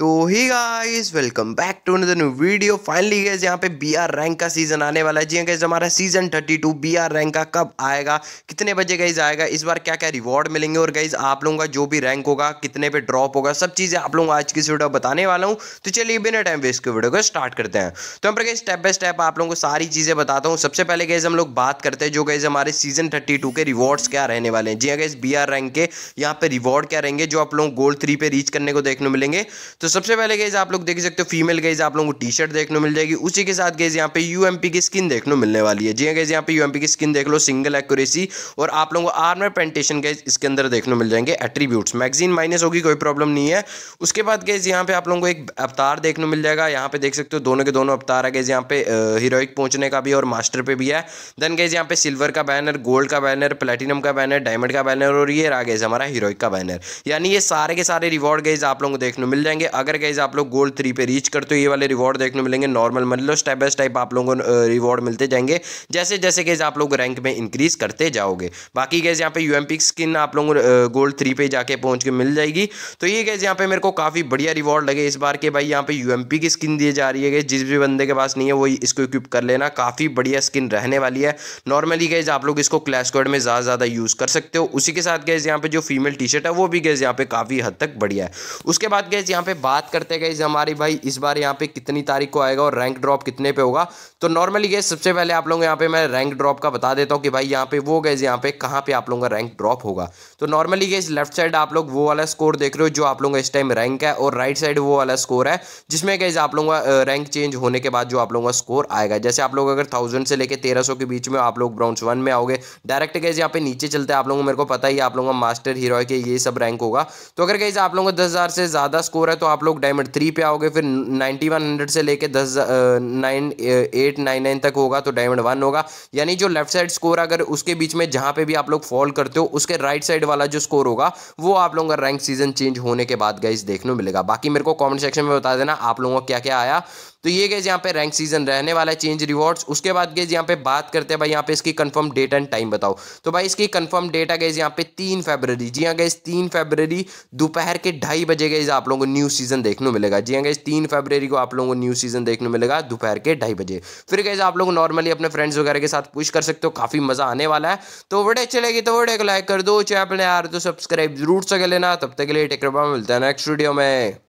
तो hi guys welcome back to another new video finally guys यहां पे B R rank का सीजन आने वाला है जी गाइस हाँ हमारा सीजन 32 बीआर रैंक का कब आएगा कितने बजे गाइस आएगा इस बार क्या क्या रिवॉर्ड मिलेंगे और गाइस आप लोगों का जो भी रैंक होगा कितने पे ड्रॉप होगा सब चीज़ें आप लोगों को आज की वीडियो बताने वाला हूँ तो चलिए बिना टाइम वेस्ट के वीडियो को स्टार्ट करते हैं तो हम पर गई स्टेप बाय स्टेप आप लोगों को सारी चीज़ें बताता हूँ सबसे पहले गैस हम लोग बात करते हैं जो गैस हमारे सीजन थर्टी के रिवॉर्ड्स क्या रहने वाले हैं जी गैस बी रैंक के यहाँ पे रिवॉर्ड क्या रहेंगे जो आप लोग को गोल्ड थ्री पे रीच करने को देखने मिलेंगे तो तो सबसे पहले गईज आप लोग देख सकते हो फीमेल गईज आप लोगों को टी शर्ट देखने मिल जाएगी उसी के साथ गईज यहाँ पे यूएमपी की स्किन देखने मिलने वाली है जी गईज हाँ यहाँ पे यूएमपी की स्किन देख लो सिंगल एक्यूरेसी और आप लोगों को आर्मर पेंटेशन गईज इसके अंदर देखने मिल जाएंगे एट्रीब्यूट मैगजीन माइनस होगी कोई प्रॉब्लम नहीं है उसके बाद गईज यहाँ पे आप लोगों को एक अवतार देखने मिल जाएगा यहाँ पे देख सकते हो दोनों के दोनों अवतार है गईज यहाँ पे हीरोइक पहुंचने का भी और मास्टर पे भी है देन गईज यहाँ पे सिल्वर का बैनर गोल्ड का बैनर प्लेटिनम का बैनर डायमंड का बैनर और ये रहा गईज हमारा हीरोइक का बैनर यानी ये सारे के सारे रिवॉर्ड गईज आप लोगों को देखने मिल जाएंगे अगर गाइज आप लोग गोल्ड थ्री पे रीच करते हो ये वाले रिवॉर्ड देखने मिलेंगे नॉर्मल मतलब स्टेप बाय स्टेप आप लोगों को रिवॉर्ड मिलते जाएंगे जैसे जैसे गाइज आप लोग रैंक में इंक्रीज करते जाओगे बाकी गाइज यहाँ पे यू स्किन आप लोगों को गोल्ड थ्री पे जाके पहुँच के मिल जाएगी तो ये गाइज यहाँ पे मेरे को काफ़ी बढ़िया रिवॉर्ड लगे इस बार के भाई यहाँ पे यू की स्किन दी जा रही है गाइज जिस भी बंदे के पास नहीं है वो इसको इक्विप कर लेना काफ़ी बढ़िया स्किन रहने वाली है नॉर्मली गाइज आप लोग इसको क्लैश कोड में ज़्यादा ज़्यादा यूज़ कर सकते हो उसी के साथ गैस यहाँ पे जो फीमेल टी शर्ट है वो भी गैस यहाँ पे काफ़ी हद तक बढ़िया है उसके बाद गैस यहाँ पे बात करते गए हमारी भाई इस बार यहाँ पे कितनी तारीख को आएगा और रैंक ड्रॉप कितने पे होगा तो नॉर्मली गए सबसे पहले आप लोग यहाँ पे मैं रैंक ड्रॉप का बता देता हूँ कि भाई यहाँ पे वो गए यहाँ पे कहाँ पे आप लोगों का रैंक ड्रॉप होगा तो नॉर्मली गए लेफ्ट साइड आप लोग वो वाला स्कोर देख रहे हो जो आप लोगों का इस टाइम रैंक है और राइट साइड वो वाला स्कोर है जिसमें गए आप लोगों का रैंक चेंज होने के बाद जो आप लोगों का स्कोर आएगा जैसे आप लोग अगर थाउजेंड से लेकर तेरह के बीच में आप लोग ब्राउंस वन में आओगे डायरेक्ट गए यहाँ पे नीचे चलते आप लोगों को मेरे को पता ही आप लोगों का मास्टर हीरो के ये सब रैंक होगा तो अगर गए आप लोगों का दस से ज़्यादा स्कोर है तो आप लोग डायमंड थ्री पे आओगे फिर नाइन्टी वन हंड्रेड से लेके दस नाइन एट नाइन नाइन तक होगा तो डायमंड वन होगा यानी जो लेफ्ट साइड स्कोर अगर उसके बीच में जहाँ पे भी आप लोग फॉल करते हो उसके राइट साइड वाला जो स्कोर होगा वो आप लोगों का रैंक सीजन चेंज होने के बाद गाइज देखने मिलेगा बाकी मेरे को कॉमेंट सेक्शन में बता देना आप लोगों का क्या क्या आया तो ये गैस यहाँ पे रैंक सीजन रहने वाला है चेंज रिवॉर्ड्स उसके बाद गैस यहाँ पे बात करते हैं भाई यहाँ पे इसकी कंफर्म डेट एंड टाइम बताओ तो भाई इसकी कंफर्म डेट है गई यहाँ पे तीन फेबररी जी हाँ गैस तीन फेबररी दोपहर के ढाई बजे गैस आप लोगों को न्यू सीजन देखने मिलेगा जी हाँ गैस तीन फेबररी को आप लोगों को न्यू सीजन देखने मिलेगा दोपहर के ढाई बजे फिर गैस आप लोग नॉर्मली अपने फ्रेंड्स वगैरह के साथ पूछ कर सकते हो काफी मजा आने वाला है तो वोडे चलेगी तो वोडे को लाइक कर दो चाहे अपने यार तो सब्सक्राइब जरूर से लेना तब तक के लिए टेक्रबा मिलता है नेक्स्ट वीडियो में